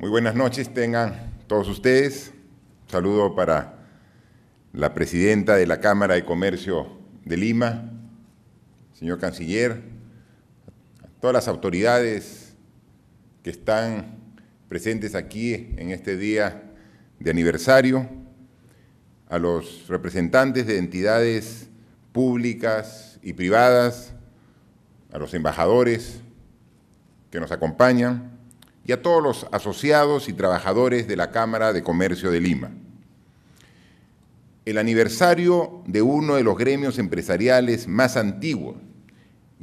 Muy buenas noches tengan todos ustedes. saludo para la presidenta de la Cámara de Comercio de Lima, señor canciller, a todas las autoridades que están presentes aquí en este día de aniversario, a los representantes de entidades públicas y privadas, a los embajadores que nos acompañan, y a todos los asociados y trabajadores de la Cámara de Comercio de Lima. El aniversario de uno de los gremios empresariales más antiguos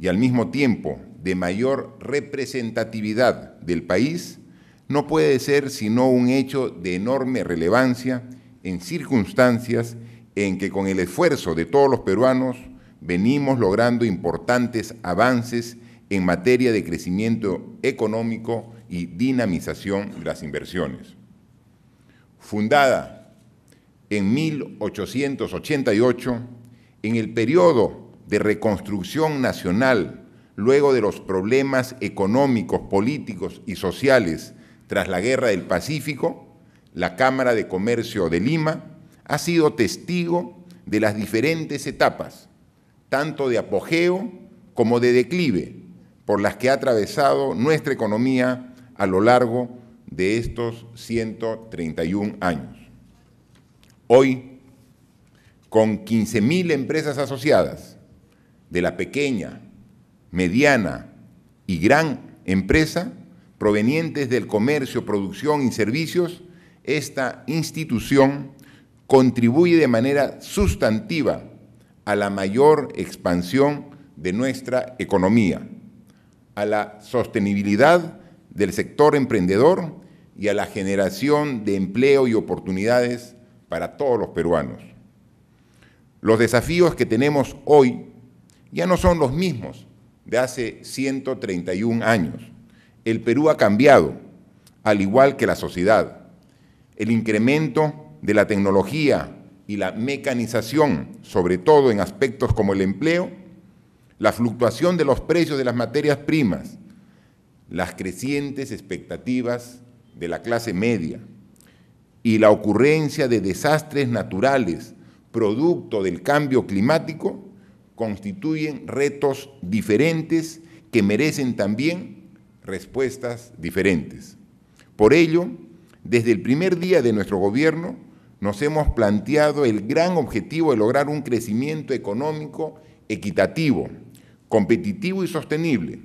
y al mismo tiempo de mayor representatividad del país no puede ser sino un hecho de enorme relevancia en circunstancias en que con el esfuerzo de todos los peruanos venimos logrando importantes avances en materia de crecimiento económico, y dinamización de las inversiones. Fundada en 1888, en el periodo de reconstrucción nacional, luego de los problemas económicos, políticos y sociales tras la Guerra del Pacífico, la Cámara de Comercio de Lima ha sido testigo de las diferentes etapas, tanto de apogeo como de declive, por las que ha atravesado nuestra economía a lo largo de estos 131 años. Hoy, con 15.000 empresas asociadas de la pequeña, mediana y gran empresa, provenientes del comercio, producción y servicios, esta institución contribuye de manera sustantiva a la mayor expansión de nuestra economía, a la sostenibilidad del sector emprendedor y a la generación de empleo y oportunidades para todos los peruanos. Los desafíos que tenemos hoy ya no son los mismos de hace 131 años. El Perú ha cambiado, al igual que la sociedad. El incremento de la tecnología y la mecanización, sobre todo en aspectos como el empleo, la fluctuación de los precios de las materias primas, las crecientes expectativas de la clase media y la ocurrencia de desastres naturales producto del cambio climático constituyen retos diferentes que merecen también respuestas diferentes. Por ello, desde el primer día de nuestro gobierno nos hemos planteado el gran objetivo de lograr un crecimiento económico equitativo, competitivo y sostenible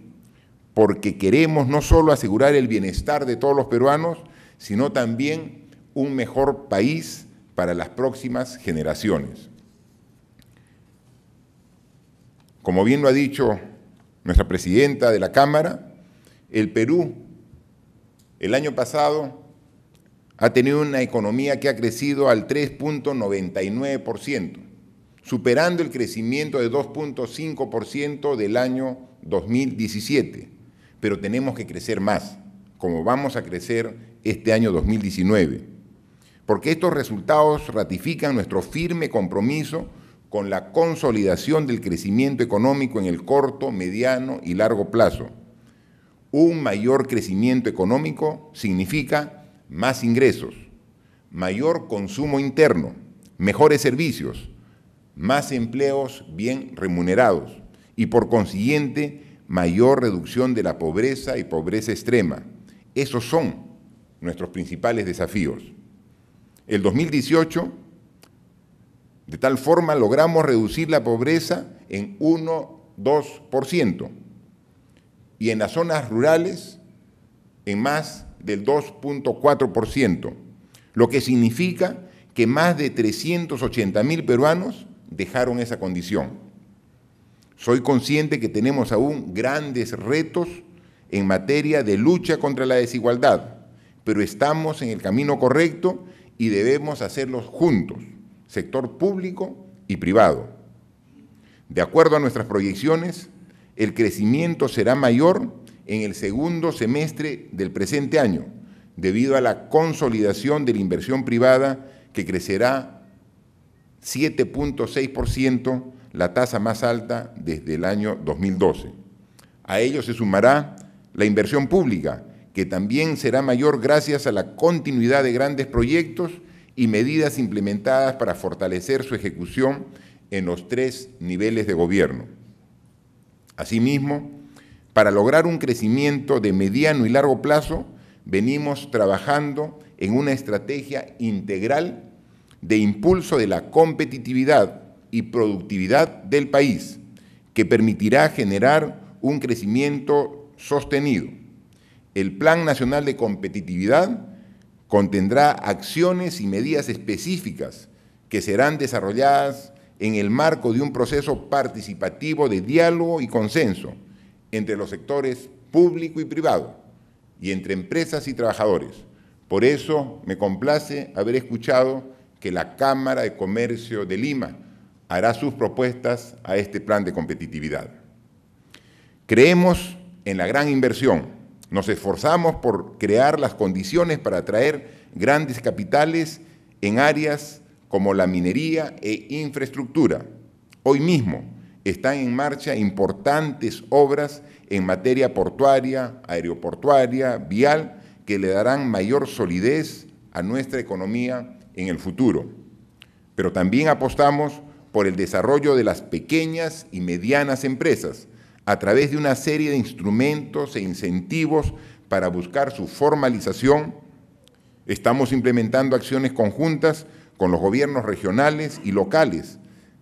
porque queremos no solo asegurar el bienestar de todos los peruanos, sino también un mejor país para las próximas generaciones. Como bien lo ha dicho nuestra presidenta de la Cámara, el Perú el año pasado ha tenido una economía que ha crecido al 3.99%, superando el crecimiento de 2.5% del año 2017 pero tenemos que crecer más, como vamos a crecer este año 2019, porque estos resultados ratifican nuestro firme compromiso con la consolidación del crecimiento económico en el corto, mediano y largo plazo. Un mayor crecimiento económico significa más ingresos, mayor consumo interno, mejores servicios, más empleos bien remunerados y por consiguiente mayor reducción de la pobreza y pobreza extrema. Esos son nuestros principales desafíos. El 2018, de tal forma, logramos reducir la pobreza en 1,2% y en las zonas rurales en más del 2,4%, lo que significa que más de 380 mil peruanos dejaron esa condición. Soy consciente que tenemos aún grandes retos en materia de lucha contra la desigualdad, pero estamos en el camino correcto y debemos hacerlos juntos, sector público y privado. De acuerdo a nuestras proyecciones, el crecimiento será mayor en el segundo semestre del presente año, debido a la consolidación de la inversión privada que crecerá 7.6% la tasa más alta desde el año 2012. A ello se sumará la inversión pública, que también será mayor gracias a la continuidad de grandes proyectos y medidas implementadas para fortalecer su ejecución en los tres niveles de gobierno. Asimismo, para lograr un crecimiento de mediano y largo plazo, venimos trabajando en una estrategia integral de impulso de la competitividad y productividad del país, que permitirá generar un crecimiento sostenido. El Plan Nacional de Competitividad contendrá acciones y medidas específicas que serán desarrolladas en el marco de un proceso participativo de diálogo y consenso entre los sectores público y privado y entre empresas y trabajadores. Por eso me complace haber escuchado que la Cámara de Comercio de Lima hará sus propuestas a este plan de competitividad. Creemos en la gran inversión. Nos esforzamos por crear las condiciones para atraer grandes capitales en áreas como la minería e infraestructura. Hoy mismo están en marcha importantes obras en materia portuaria, aeroportuaria, vial, que le darán mayor solidez a nuestra economía en el futuro. Pero también apostamos por el desarrollo de las pequeñas y medianas empresas a través de una serie de instrumentos e incentivos para buscar su formalización. Estamos implementando acciones conjuntas con los gobiernos regionales y locales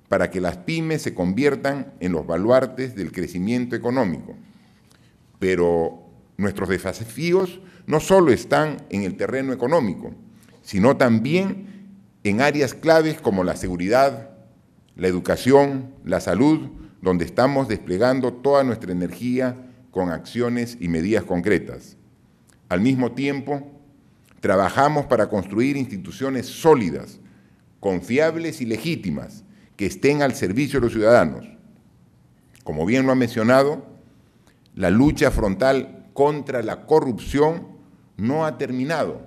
para que las pymes se conviertan en los baluartes del crecimiento económico. Pero nuestros desafíos no solo están en el terreno económico, sino también en áreas claves como la seguridad, la educación, la salud, donde estamos desplegando toda nuestra energía con acciones y medidas concretas. Al mismo tiempo, trabajamos para construir instituciones sólidas, confiables y legítimas, que estén al servicio de los ciudadanos. Como bien lo ha mencionado, la lucha frontal contra la corrupción no ha terminado,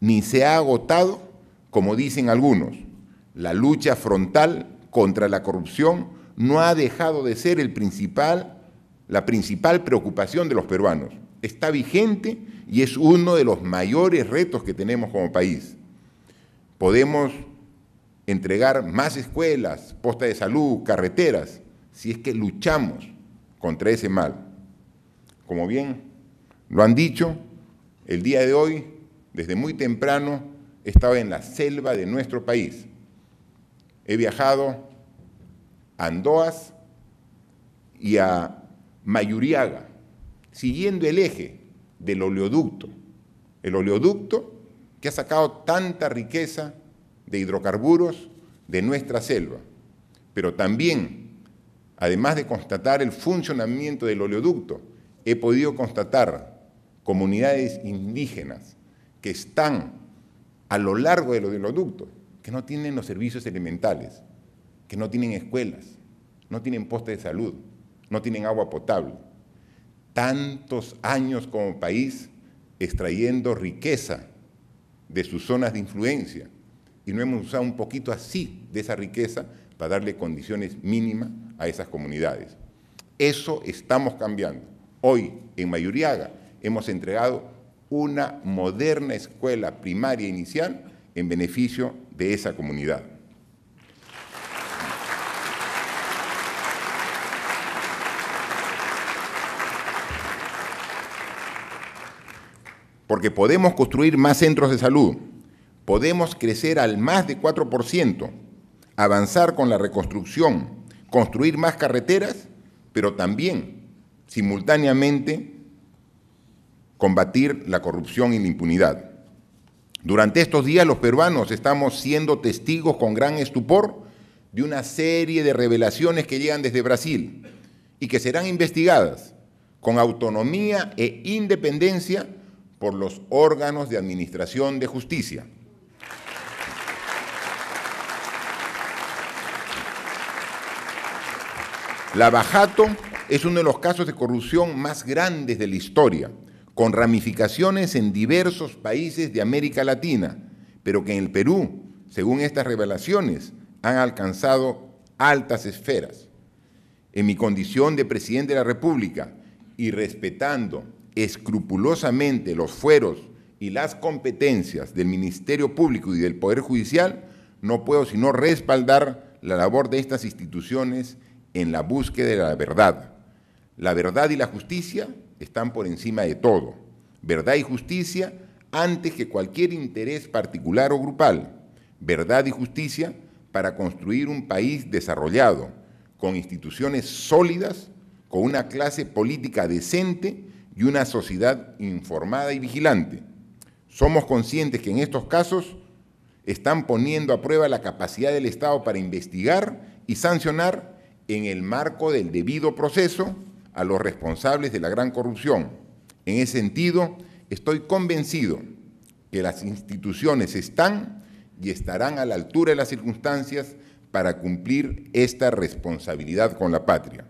ni se ha agotado, como dicen algunos. La lucha frontal contra la corrupción no ha dejado de ser el principal, la principal preocupación de los peruanos. Está vigente y es uno de los mayores retos que tenemos como país. Podemos entregar más escuelas, postas de salud, carreteras, si es que luchamos contra ese mal. Como bien lo han dicho, el día de hoy, desde muy temprano, estaba en la selva de nuestro país He viajado a Andoas y a Mayuriaga, siguiendo el eje del oleoducto, el oleoducto que ha sacado tanta riqueza de hidrocarburos de nuestra selva, pero también, además de constatar el funcionamiento del oleoducto, he podido constatar comunidades indígenas que están a lo largo del oleoducto que no tienen los servicios elementales, que no tienen escuelas, no tienen postes de salud, no tienen agua potable. Tantos años como país extrayendo riqueza de sus zonas de influencia y no hemos usado un poquito así de esa riqueza para darle condiciones mínimas a esas comunidades. Eso estamos cambiando. Hoy en Mayuriaga hemos entregado una moderna escuela primaria inicial en beneficio de esa comunidad. Porque podemos construir más centros de salud, podemos crecer al más de 4%, avanzar con la reconstrucción, construir más carreteras, pero también, simultáneamente, combatir la corrupción y la impunidad. Durante estos días los peruanos estamos siendo testigos con gran estupor de una serie de revelaciones que llegan desde Brasil y que serán investigadas con autonomía e independencia por los órganos de administración de justicia. La Bajato es uno de los casos de corrupción más grandes de la historia con ramificaciones en diversos países de América Latina, pero que en el Perú, según estas revelaciones, han alcanzado altas esferas. En mi condición de presidente de la República y respetando escrupulosamente los fueros y las competencias del Ministerio Público y del Poder Judicial, no puedo sino respaldar la labor de estas instituciones en la búsqueda de la verdad. La verdad y la justicia están por encima de todo. Verdad y justicia antes que cualquier interés particular o grupal. Verdad y justicia para construir un país desarrollado, con instituciones sólidas, con una clase política decente y una sociedad informada y vigilante. Somos conscientes que en estos casos están poniendo a prueba la capacidad del Estado para investigar y sancionar en el marco del debido proceso a los responsables de la gran corrupción. En ese sentido, estoy convencido que las instituciones están y estarán a la altura de las circunstancias para cumplir esta responsabilidad con la patria.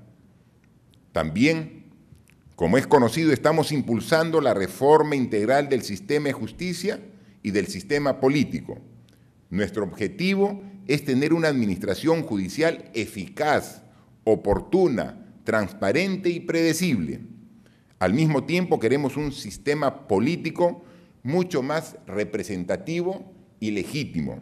También, como es conocido, estamos impulsando la reforma integral del sistema de justicia y del sistema político. Nuestro objetivo es tener una administración judicial eficaz, oportuna, transparente y predecible. Al mismo tiempo queremos un sistema político mucho más representativo y legítimo.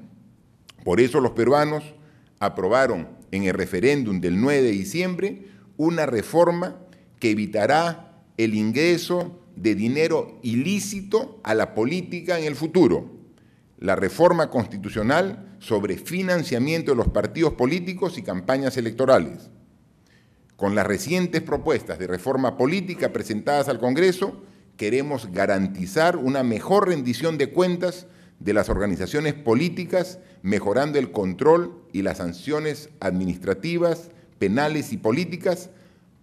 Por eso los peruanos aprobaron en el referéndum del 9 de diciembre una reforma que evitará el ingreso de dinero ilícito a la política en el futuro. La reforma constitucional sobre financiamiento de los partidos políticos y campañas electorales. Con las recientes propuestas de reforma política presentadas al Congreso, queremos garantizar una mejor rendición de cuentas de las organizaciones políticas, mejorando el control y las sanciones administrativas, penales y políticas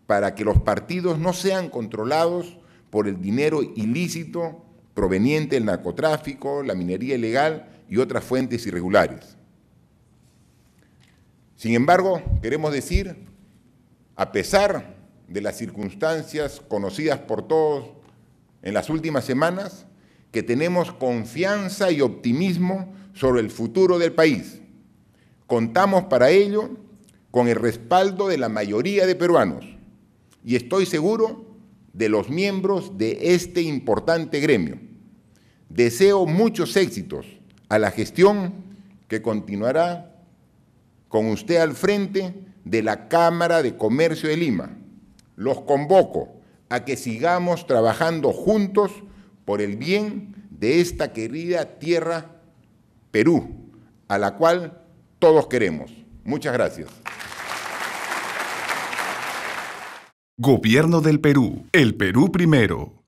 para que los partidos no sean controlados por el dinero ilícito proveniente del narcotráfico, la minería ilegal y otras fuentes irregulares. Sin embargo, queremos decir a pesar de las circunstancias conocidas por todos en las últimas semanas, que tenemos confianza y optimismo sobre el futuro del país. Contamos para ello con el respaldo de la mayoría de peruanos y estoy seguro de los miembros de este importante gremio. Deseo muchos éxitos a la gestión que continuará con usted al frente de la Cámara de Comercio de Lima. Los convoco a que sigamos trabajando juntos por el bien de esta querida tierra Perú, a la cual todos queremos. Muchas gracias. Gobierno del Perú. El Perú primero.